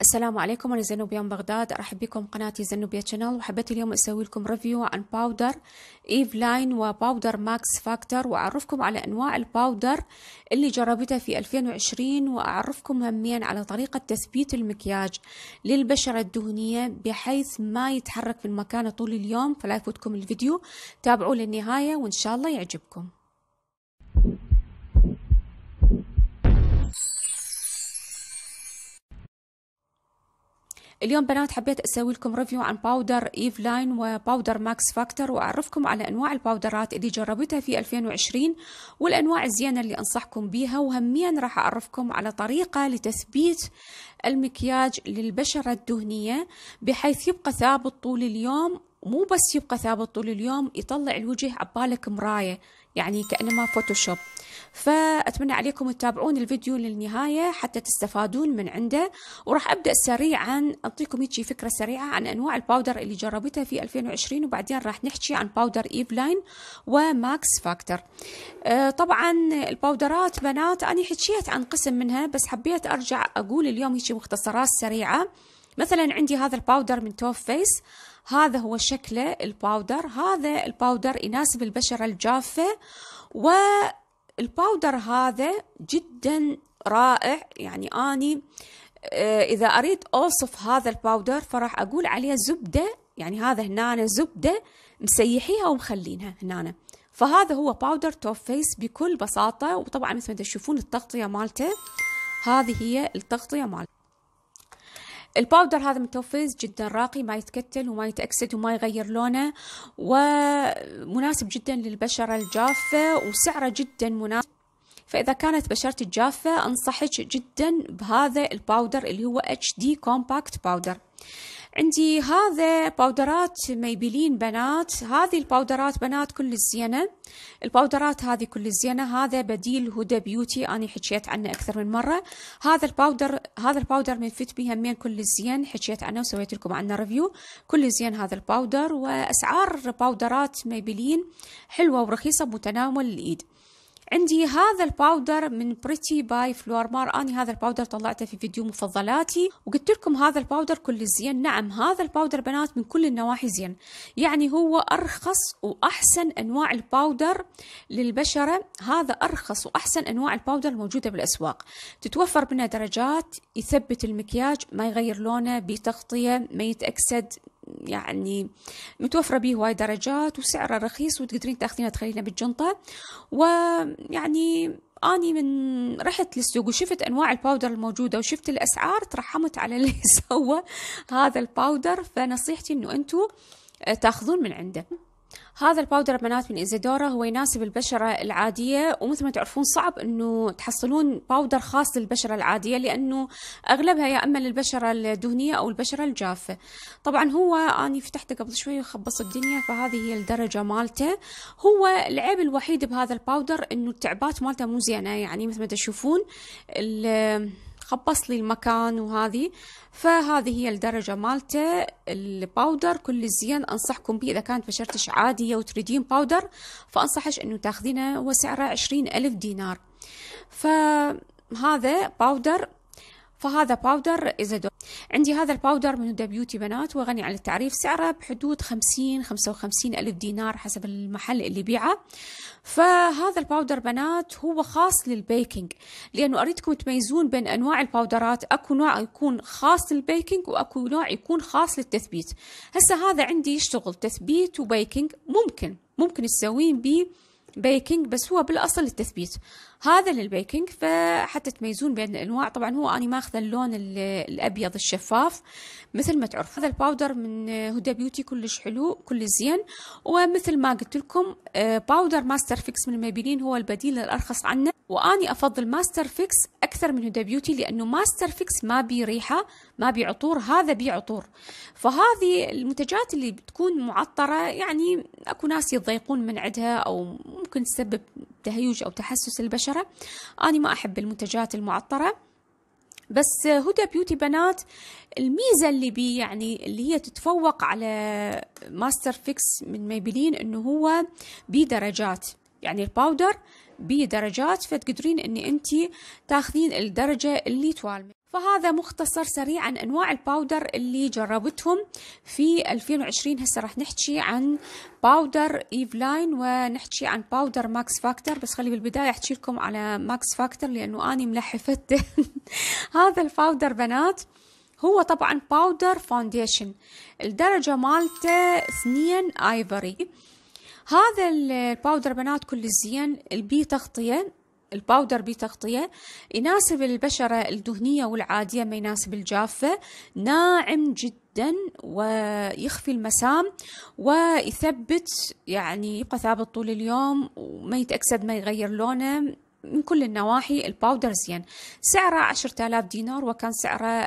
السلام عليكم انا زينب يوم بغداد ارحب بكم قناتي زينوبيا شانل وحبيت اليوم اسوي لكم ريفيو عن باودر ايف لاين وباودر ماكس فاكتور واعرفكم على انواع الباودر اللي جربتها في 2020 واعرفكم همين على طريقة تثبيت المكياج للبشرة الدهنية بحيث ما يتحرك من مكانه طول اليوم فلا يفوتكم الفيديو تابعوه للنهاية وان شاء الله يعجبكم اليوم بنات حبيت اسوي لكم ريفيو عن باودر ايف لاين وباودر ماكس فاكتور واعرفكم على انواع الباودرات اللي جربتها في 2020 والانواع الزينه اللي انصحكم بيها وهميا راح اعرفكم على طريقه لتثبيت المكياج للبشره الدهنيه بحيث يبقى ثابت طول اليوم مو بس يبقى ثابت طول اليوم يطلع الوجه عبالك مرايه يعني كانما فوتوشوب فأتمنى عليكم تتابعون الفيديو للنهاية حتى تستفادون من عنده وراح أبدأ سريعا أعطيكم هيك فكرة سريعة عن أنواع الباودر اللي جربتها في 2020 وبعدين راح نحكي عن باودر إيفلاين وماكس فاكتور طبعا الباودرات بنات أنا حكيت عن قسم منها بس حبيت أرجع أقول اليوم هيك مختصرات سريعة مثلا عندي هذا الباودر من توف فيس هذا هو شكله الباودر هذا الباودر يناسب البشرة الجافة الباودر هذا جدا رائع يعني اني آه، اذا اريد اوصف هذا الباودر فراح اقول عليه زبده يعني هذا هنا زبده مسيحيها ومخلينها هنا فهذا هو باودر توب فيس بكل بساطه وطبعا مثل ما تشوفون التغطيه مالته هذه هي التغطيه مالته الباودر هذا متوفز جدا راقي ما يتكتل وما يتأكسد وما يغير لونه ومناسب جدا للبشرة الجافة وسعره جدا مناسب فإذا كانت بشرتك جافة أنصحك جدا بهذا الباودر اللي هو HD Compact Powder عندي هذا باودرات ميبلين بنات هذه الباودرات بنات كل الزينة الباودرات هذه كل الزينة هذا بديل هدى بيوتي أنا حكيت عنه أكثر من مرة هذا الباودر هذا الباودر من فيت بي همين كل الزين حكيت عنه وسويت لكم عنه ريفيو كل الزين هذا الباودر وأسعار باودرات ميبلين حلوة ورخيصة بمتناول الإيد عندي هذا الباودر من بريتي باي فلور مار اني هذا الباودر طلعته في فيديو مفضلاتي وقلت لكم هذا الباودر كل زين نعم هذا الباودر بنات من كل النواحي زين يعني هو ارخص واحسن انواع الباودر للبشره هذا ارخص واحسن انواع الباودر الموجوده بالاسواق تتوفر منها درجات يثبت المكياج ما يغير لونه بتغطيه ما يتاكسد يعني متوفرة به هواي درجات وسعره رخيص وتقدرين تاخذينها تخلينها بالجنطة ويعني اني من رحت للسوق وشفت انواع الباودر الموجوده وشفت الاسعار ترحمت على اللي سوى هذا الباودر فنصيحتي انه انتم آه، تاخذون من عنده هذا الباودر بنات من إيزيدورا هو يناسب البشرة العادية ومثل ما تعرفون صعب أنه تحصلون باودر خاص للبشرة العادية لأنه أغلبها يا أما للبشرة الدهنية أو البشرة الجافة طبعا هو اني فتحته قبل شوي وخبص الدنيا فهذه هي الدرجة مالته هو العيب الوحيد بهذا الباودر أنه التعبات مالته مو زينة يعني مثل ما تشوفون خبص لي المكان وهذه فهذه هي الدرجة مالته الباودر كل زين أنصحكم به إذا كانت بشرتش عادية وتريدين باودر فأنصحش أنه تاخذينه وسعره عشرين ألف دينار فهذا باودر فهذا باودر إزادور عندي هذا الباودر من هدى بيوتي بنات وغني عن التعريف سعره بحدود 50 55 ألف دينار حسب المحل اللي بيعه فهذا الباودر بنات هو خاص للبيكنج لأنه أريدكم تميزون بين أنواع الباودرات أكو نوع يكون خاص للبيكنج وأكو نوع يكون خاص للتثبيت هسه هذا عندي يشتغل تثبيت وبيكنج ممكن ممكن تسوين بيه بيكنج بس هو بالأصل للتثبيت هذا للبيكنج فحتى تميزون بين الانواع طبعا هو انا ماخذه اللون الابيض الشفاف مثل ما تعرف هذا الباودر من هدى بيوتي كلش حلو كلش زين ومثل ما قلت لكم آه، باودر ماستر فيكس من الميبلين هو البديل الارخص عنه واني افضل ماستر فيكس اكثر من هدى بيوتي لانه ماستر فيكس ما بي ريحه ما بي عطور هذا بي عطور فهذه المنتجات اللي بتكون معطره يعني اكو ناس يتضايقون من عندها او ممكن تسبب تهيج أو تحسس البشرة أنا ما أحب المنتجات المعطرة بس هدى بيوتي بنات الميزه اللي بي يعني اللي هي تتفوق على ماستر فيكس من ميبلين انه هو بدرجات يعني الباودر بدرجات فتقدرين ان انت تاخذين الدرجه اللي توالمي فهذا مختصر سريع عن انواع الباودر اللي جربتهم في 2020 هسه راح نحكي عن باودر ايف لاين ونحكي عن باودر ماكس فاكتور بس خلي بالبدايه احكي لكم على ماكس فاكتور لانه اني ملحفته هذا الباودر بنات هو طبعا باودر فاونديشن الدرجه مالته اثنين ايفري هذا الباودر بنات كل الزين البي تغطيه الباودر بتغطية يناسب البشرة الدهنية والعادية ما يناسب الجافة ناعم جدا ويخفي المسام ويثبت يعني يبقى ثابت طول اليوم وما يتأكسد ما يغير لونه من كل النواحي الباودر زين سعره 10000 دينار وكان سعره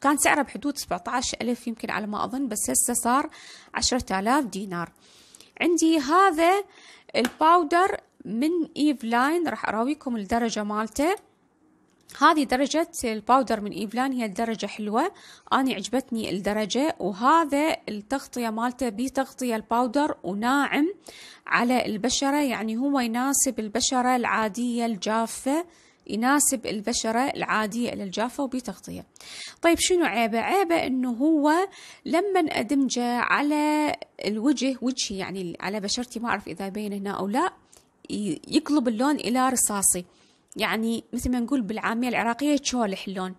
كان سعره بحدود 17000 يمكن على ما أظن بس هسه صار 10000 دينار عندي هذا الباودر من ايف لاين راح اراويكم الدرجه مالته هذه درجة الباودر من إيفلان هي الدرجة حلوة أنا عجبتني الدرجة وهذا التغطية مالته بتغطية الباودر وناعم على البشرة يعني هو يناسب البشرة العادية الجافة يناسب البشرة العادية للجافة الجافة وبتغطية طيب شنو عيبه؟ عيبه أنه هو لما أدمجه على الوجه وجهي يعني على بشرتي ما أعرف إذا بين هنا أو لا يقلب اللون إلى رصاصي يعني مثل ما نقول بالعامية العراقية تشولح اللون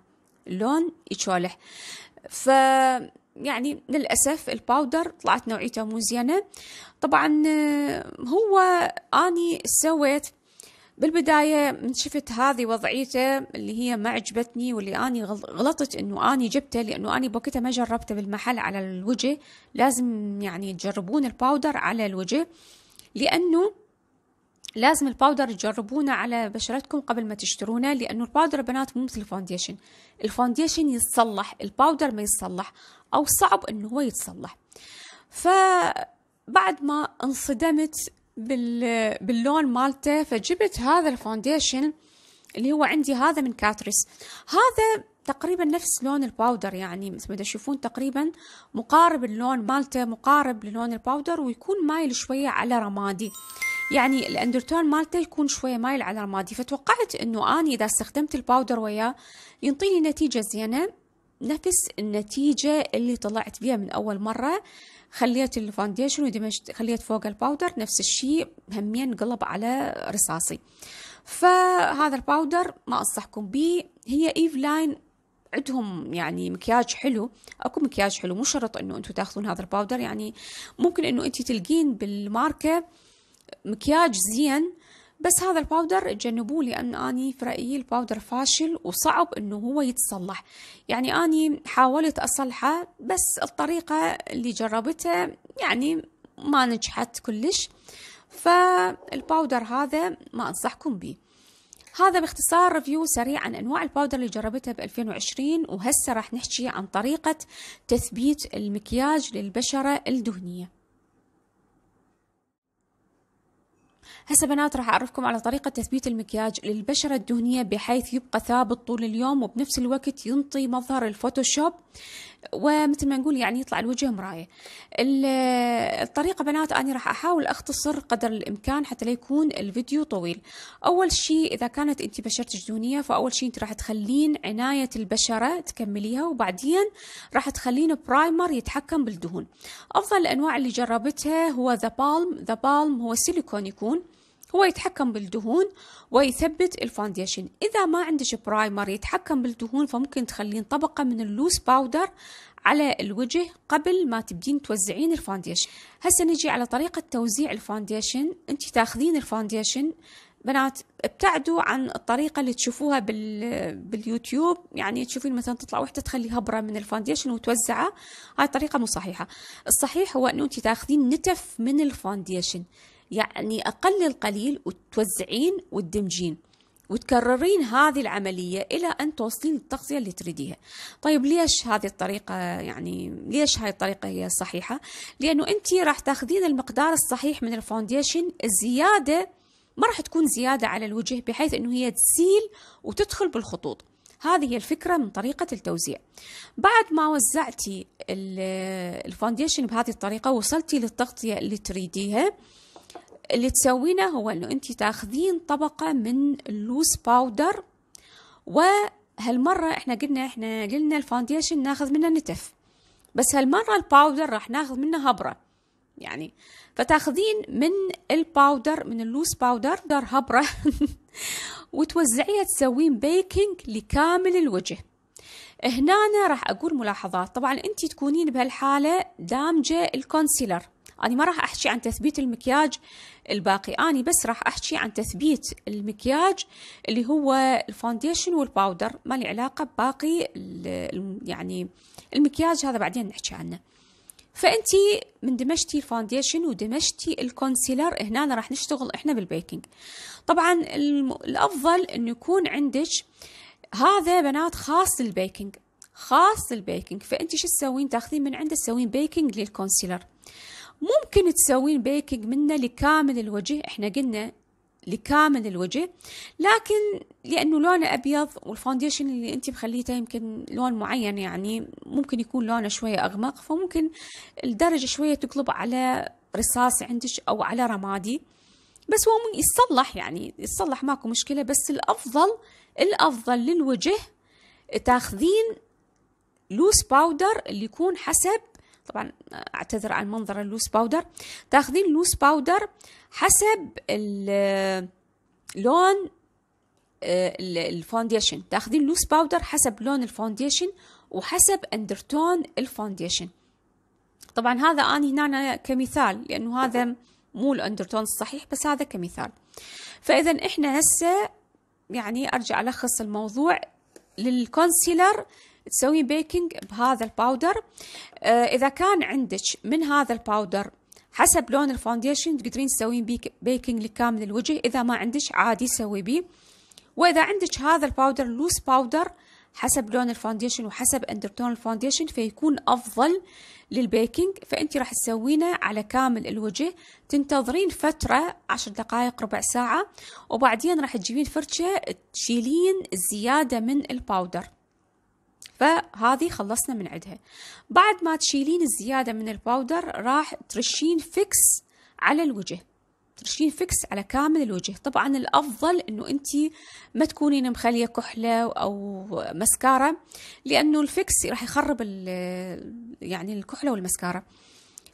اللون يتشولح ف يعني للأسف الباودر طلعت نوعيته مو زينة طبعا آه، هو أني سويت بالبداية من شفت هذه وضعيته اللي هي ما عجبتني واللي أني غلطت إنه أني جبته لأنه أني بوقتها ما جربته بالمحل على الوجه لازم يعني تجربون الباودر على الوجه لأنه لازم الباودر تجربونه على بشرتكم قبل ما تشترونه لأنه الباودر بنات مو مثل الفونديشن الفونديشن يتصلح الباودر ما يتصلح أو صعب أنه هو يتصلح فبعد ما انصدمت بال... باللون مالته فجبت هذا الفونديشن اللي هو عندي هذا من كاتريس هذا تقريبا نفس لون الباودر يعني مثل ما تشوفون تقريبا مقارب اللون مالته مقارب للون الباودر ويكون مايل شوية على رمادي يعني الاندرتون مالته يكون شويه مايل على رمادي فتوقعت انه اني اذا استخدمت الباودر وياه ينطيني نتيجه زينه نفس النتيجة اللي طلعت بيها من أول مرة خليت الفاونديشن ودمجت خليت فوق الباودر نفس الشيء همين قلب على رصاصي فهذا الباودر ما أنصحكم به هي إيف لاين عندهم يعني مكياج حلو اكو مكياج حلو مو شرط انه انتم تاخذون هذا الباودر يعني ممكن انه انت تلقين بالماركه مكياج زين بس هذا الباودر تجنبوه لأن أني في رأيي الباودر فاشل وصعب أنه هو يتصلح يعني أني حاولت أصلحه بس الطريقة اللي جربتها يعني ما نجحت كلش فالباودر هذا ما أنصحكم به هذا باختصار ريفيو سريع عن انواع الباودر اللي جربتها ب 2020 وهسه راح نحكي عن طريقه تثبيت المكياج للبشره الدهنيه هسه بنات راح اعرفكم على طريقه تثبيت المكياج للبشره الدهنيه بحيث يبقى ثابت طول اليوم وبنفس الوقت ينطي مظهر الفوتوشوب ومثل ما نقول يعني يطلع الوجه مرايه الطريقه بنات انا راح احاول اختصر قدر الامكان حتى لا يكون الفيديو طويل اول شيء اذا كانت انت بشرتك دهنيه فاول شيء انت راح تخلين عنايه البشره تكمليها وبعدين راح تخلين برايمر يتحكم بالدهون افضل الانواع اللي جربتها هو ذا بالم ذا بالم هو سيليكون يكون هو يتحكم بالدهون ويثبت الفونديشن إذا ما عندك برايمر يتحكم بالدهون فممكن تخلين طبقة من اللوس باودر على الوجه قبل ما تبدين توزعين الفونديشن هسه نجي على طريقة توزيع الفونديشن انت تاخذين الفونديشن بنات ابتعدوا عن الطريقه اللي تشوفوها بال... باليوتيوب يعني تشوفين مثلا تطلع وحده تخلي هبره من الفاونديشن وتوزعه هاي طريقه مو صحيحه الصحيح هو انه انت تاخذين نتف من الفاونديشن يعني أقل القليل وتوزعين وتدمجين وتكررين هذه العملية إلى أن توصلين للتغذية اللي تريديها طيب ليش هذه الطريقة يعني ليش هاي الطريقة هي الصحيحة لأنه أنت راح تاخذين المقدار الصحيح من الفونديشن الزيادة ما راح تكون زيادة على الوجه بحيث أنه هي تسيل وتدخل بالخطوط هذه هي الفكرة من طريقة التوزيع بعد ما وزعتي الفونديشن بهذه الطريقة وصلتي للتغطية اللي تريديها اللي تسوينه هو انه انت تاخذين طبقة من اللوز باودر وهالمرة احنا قلنا احنا قلنا الفاونديشن ناخذ منه نتف بس هالمرة الباودر راح ناخذ منه هبرة يعني فتاخذين من الباودر من اللوز باودر دار هبرة وتوزعيها تسوين بيكنج لكامل الوجه هنا راح أقول ملاحظات طبعا أنت تكونين بهالحالة دامجة الكونسيلر أنا ما راح أحكي عن تثبيت المكياج الباقي أنا بس راح أحكي عن تثبيت المكياج اللي هو الفونديشن والباودر ما لي علاقة بباقي يعني المكياج هذا بعدين نحكي عنه فانت من دمجتي الفاونديشن ودمجتي الكونسيلر هنا راح نشتغل احنا بالبيكنج طبعا الافضل انه يكون عندك هذا بنات خاص للبيكنج خاص للبيكنج فانت شو تسوين تاخذين من عنده تسوين بيكنج للكونسيلر ممكن تسوين بيكنج منه لكامل الوجه احنا قلنا لكامل الوجه لكن لانه لونه ابيض والفاونديشن اللي انت مخليته يمكن لون معين يعني ممكن يكون لونه شويه اغمق فممكن الدرجه شويه تقلب على رصاص عندك او على رمادي بس هو يصلح يعني يصلح ماكو مشكله بس الافضل الافضل للوجه تاخذين لوس باودر اللي يكون حسب طبعا اعتذر عن منظر اللوس باودر تاخذين لوس باودر حسب لون آه، الفونديشن تاخذين لوس باودر حسب لون الفونديشن وحسب اندرتون الفونديشن طبعا هذا انا هنا كمثال لانه هذا مو الاندرتون الصحيح بس هذا كمثال فاذا احنا هسه يعني ارجع الخص الموضوع للكونسيلر تسوي بيكنج بهذا الباودر آه، اذا كان عندك من هذا الباودر حسب لون الفونديشن تقدرين تسوين بيكنج لكامل الوجه اذا ما عندك عادي سوي بيه واذا عندك هذا الباودر لوس باودر حسب لون الفونديشن وحسب اندرتون الفونديشن فيكون افضل للبيكنج فانت راح تسوينه على كامل الوجه تنتظرين فتره عشر دقائق ربع ساعه وبعدين راح تجيبين فرشه تشيلين الزياده من الباودر فهذه خلصنا من عندها بعد ما تشيلين الزيادة من الباودر راح ترشين فيكس على الوجه ترشين فيكس على كامل الوجه طبعا الافضل انه انت ما تكونين مخليه كحله او مسكاره لانه الفيكس راح يخرب يعني الكحله والمسكاره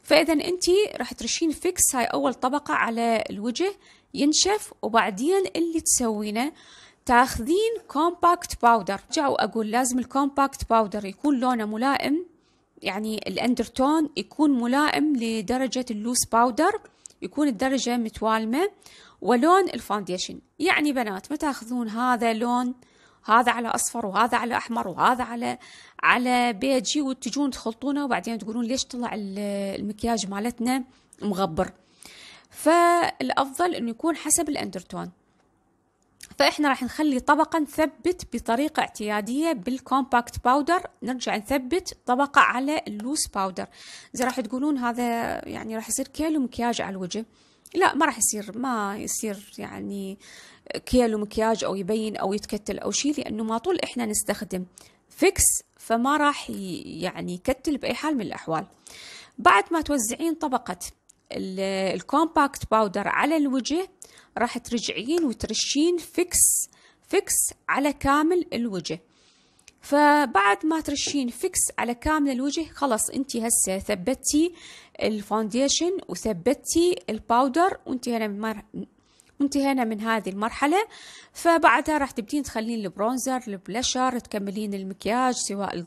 فاذا انت راح ترشين فيكس هاي اول طبقه على الوجه ينشف وبعدين اللي تسوينه تاخذين كومباكت باودر جاء أقول لازم الكومباكت باودر يكون لونه ملائم يعني الأندرتون يكون ملائم لدرجة اللوس باودر يكون الدرجة متوالمة ولون الفونديشن يعني بنات ما تاخذون هذا لون هذا على اصفر وهذا على احمر وهذا على على بيجي وتجون تخلطونه وبعدين تقولون ليش طلع المكياج مالتنا مغبر فالافضل انه يكون حسب الاندرتون فإحنا راح نخلي طبقة نثبت بطريقة اعتيادية بالكومباكت باودر نرجع نثبت طبقة على اللوس باودر زي راح تقولون هذا يعني راح يصير كيلو مكياج على الوجه لا ما راح يصير ما يصير يعني كيلو مكياج أو يبين أو يتكتل أو شيء لأنه ما طول إحنا نستخدم فيكس فما راح يعني يكتل بأي حال من الأحوال بعد ما توزعين طبقة الكومباكت باودر على الوجه راح ترجعين وترشين فيكس فيكس على كامل الوجه فبعد ما ترشين فيكس على كامل الوجه خلاص انت هسه ثبتي الفونديشن وثبتي الباودر وانت هنا وانتهينا من هذه المرحلة فبعدها راح تبدين تخلين البرونزر البلاشر تكملين المكياج سواء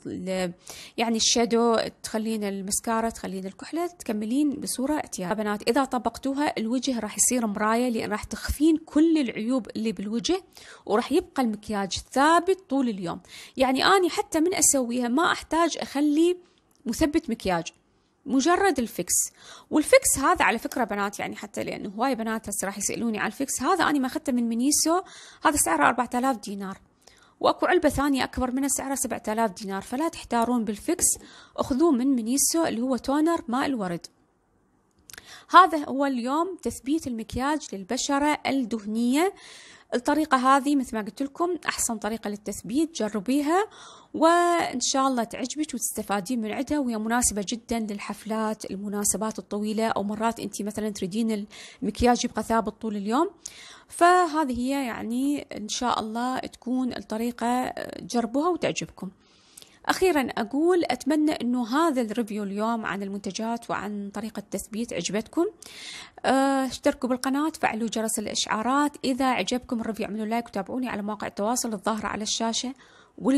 يعني الشادو تخلين المسكارة تخلين الكحلة تكملين بصورة اعتيادية بنات إذا طبقتوها الوجه راح يصير مراية لأن راح تخفين كل العيوب اللي بالوجه وراح يبقى المكياج ثابت طول اليوم يعني أني حتى من أسويها ما أحتاج أخلي مثبت مكياج مجرد الفكس والفكس هذا على فكرة بنات يعني حتى لأنه هواي بنات هسه راح يسألوني على الفكس هذا أنا ما أخذته من منيسو هذا سعره 4000 دينار واكو علبة ثانية أكبر منها سعرها 7000 دينار فلا تحتارون بالفكس خذوه من منيسو اللي هو تونر ماء الورد هذا هو اليوم تثبيت المكياج للبشرة الدهنية الطريقة هذه مثل ما قلت لكم أحسن طريقة للتثبيت جربيها وإن شاء الله تعجبك وتستفادين من عدها وهي مناسبة جدا للحفلات المناسبات الطويلة أو مرات أنت مثلا تريدين المكياج يبقى ثابت طول اليوم فهذه هي يعني إن شاء الله تكون الطريقة آه، جربوها وتعجبكم أخيرا أقول أتمنى أنه هذا الريفيو اليوم عن المنتجات وعن طريقة تثبيت عجبتكم آه، اشتركوا بالقناة فعلوا جرس الإشعارات إذا عجبكم الريفيو اعملوا لايك وتابعوني على مواقع التواصل الظاهرة على الشاشة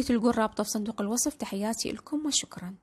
تلقون رابطه في صندوق الوصف تحياتي لكم وشكراً